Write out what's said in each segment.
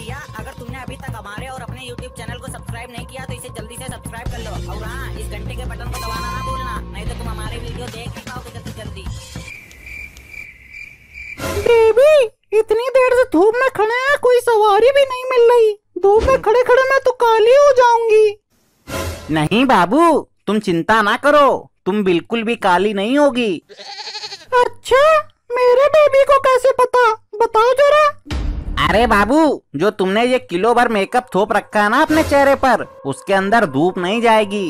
भैया अगर तुमने अभी तक हमारे और अपने YouTube चैनल को सब्सक्राइब नहीं किया तो इसे जल्दी से सब्सक्राइब कर लो और हाँ इस घंटे के बटन को दबाना ना भूलना नहीं तो तुम हमारे वीडियो देख नहीं पाओगे जल्दी जल्दी बेबी इतनी देर से धूप में खड़े हैं कोई सवारी भी नहीं मिल रही धूप में खड़े खड़े मैं तो काली हो जाऊंगी नहीं बाबू तुम चिंता ना करो तुम बिल्कुल भी काली नहीं होगी अच्छा मेरे बेबी को कैसे पता बताओ जरा अरे बाबू जो तुमने ये किलो भर मेकअप थोप रखा है ना अपने चेहरे पर उसके अंदर धूप नहीं जाएगी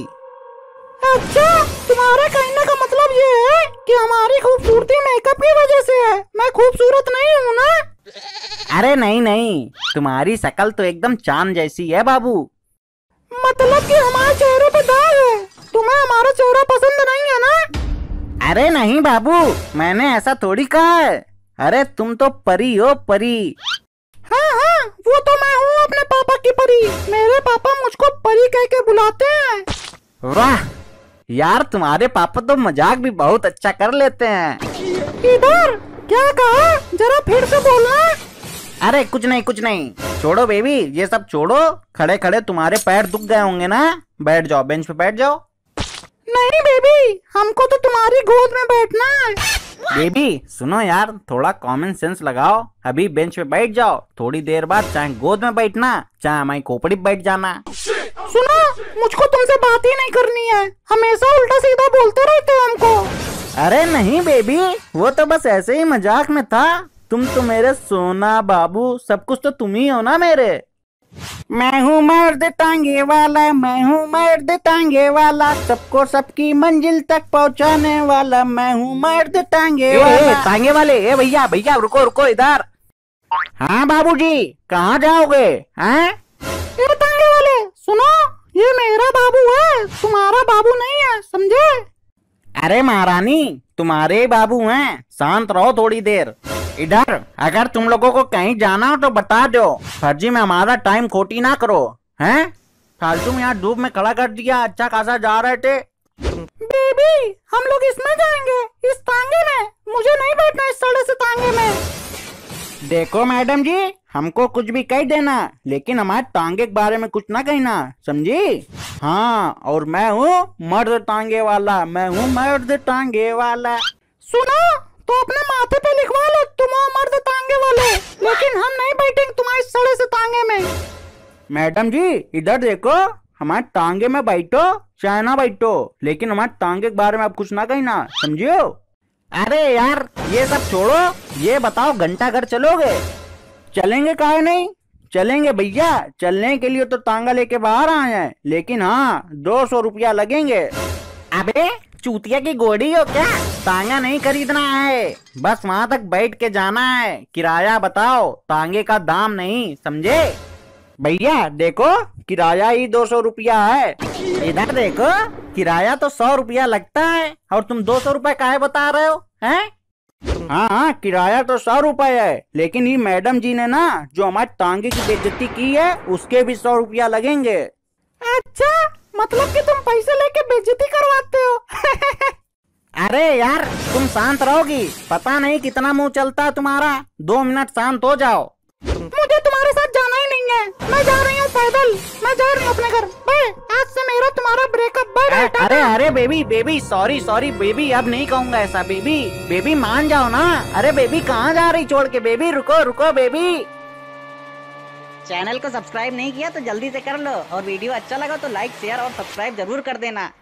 अच्छा तुम्हारे कहने का मतलब ये है कि हमारी खूबसूरती मेकअप की वजह से है मैं खूबसूरत नहीं हूँ ना अरे नहीं नहीं तुम्हारी शकल तो एकदम चांद जैसी है बाबू मतलब कि हमारे चेहरे पे दाग है तुम्हें हमारा चेहरा पसंद नहीं है ना अरे नहीं बाबू मैंने ऐसा थोड़ी कहा है अरे तुम तो परी हो परी वो तो मैं हूँ अपने पापा की परी मेरे पापा मुझको परी कह के बुलाते हैं वाह यार तुम्हारे पापा तो मजाक भी बहुत अच्छा कर लेते हैं इधर क्या कहा जरा फिर से बोलना अरे कुछ नहीं कुछ नहीं छोड़ो बेबी ये सब छोड़ो खड़े खड़े तुम्हारे पैर दुख गए होंगे ना बैठ जाओ बेंच पे बैठ जाओ नहीं बेबी हमको तो तुम्हारी गोद में बैठना है बेबी सुनो यार थोड़ा कॉमन सेंस लगाओ अभी बेंच पे बैठ जाओ थोड़ी देर बाद चाहे गोद में बैठना चाहे हमारी खोपड़ी बैठ जाना सुनो मुझको तुमसे बात ही नहीं करनी है हमेशा उल्टा सीधा बोलते रहते हो हमको अरे नहीं बेबी वो तो बस ऐसे ही मजाक में था तुम तो मेरे सोना बाबू सब कुछ तो तुम ही हो ना मेरे मैं हूँ मर्द टांगे वाला मैं हूँ मर्द टांगे वाला सबको सबकी मंजिल तक पहुँचाने वाला मैं हूँ मर्द टांगे वाला टांगे वाले ए भैया भैया रुको रुको इधर हाँ बाबूजी कहाँ जाओगे हैं ये टांगे वाले सुनो ये मेरा बाबू है तुम्हारा बाबू नहीं है समझे अरे महारानी तुम्हारे बाबू हैं शांत रहो थोड़ी देर इधर अगर तुम लोगों को कहीं जाना हो तो बता दो फर्जी में हमारा टाइम खोटी ना करो हैं? फालतू में यहाँ धूप में खड़ा कर दिया अच्छा खासा जा रहे थे बेबी हम लोग इसमें जाएंगे इस तांगे में मुझे नहीं बैठना इस सड़े से तांगे में देखो मैडम जी हमको कुछ भी कह देना लेकिन हमारे तांगे के बारे में कुछ ना कहना समझी हाँ और मैं हूँ मर्द तांगे वाला मैं हूँ मर्द तांगे वाला सुनो तो अपने माथे पे लिखवा लो तुम हो मर्द तांगे वाले लेकिन हम नहीं बैठेंगे तुम्हारे सड़े से तांगे में मैडम जी इधर देखो हमारे तांगे में बैठो चाहे ना बैठो लेकिन हमारे तांगे के बारे में आप कुछ ना कहीं ना समझियो अरे यार ये सब छोड़ो ये बताओ घंटा घर चलोगे चलेंगे कहा नहीं चलेंगे भैया चलने के लिए तो तांगा लेके बाहर आए हैं लेकिन हाँ दो सौ रुपया लगेंगे अबे चूतिया की गोड़ी हो क्या तांगा नहीं खरीदना है बस वहाँ तक बैठ के जाना है किराया बताओ तांगे का दाम नहीं समझे भैया देखो किराया ही दो सौ रुपया है इधर देखो किराया तो सौ रुपया लगता है और तुम दो सौ रूपये काहे बता रहे हो हैं हाँ हाँ किराया तो सौ रुपए है लेकिन ये मैडम जी ने ना जो हमारे तांगे की बेजती की है उसके भी सौ रुपया लगेंगे अच्छा मतलब कि तुम पैसे लेके बेजती करवाते हो अरे यार तुम शांत रहोगी पता नहीं कितना मुंह चलता है तुम्हारा दो मिनट शांत हो जाओ मुझे तुम्हारे साथ जाना ही नहीं है मैं जा रही हूँ पैदल मैं जा रही हूँ अपने घर आज से मेरा तुम्हारा ब्रेकअप अरे अरे baby baby sorry sorry baby अब नहीं कहूँगा ऐसा बेबी बेबी मान जाओ ना अरे बेबी कहाँ जा रही छोड़ के बेबी रुको रुको बेबी चैनल को सब्सक्राइब नहीं किया तो जल्दी से कर लो और वीडियो अच्छा लगा तो लाइक शेयर और सब्सक्राइब जरूर कर देना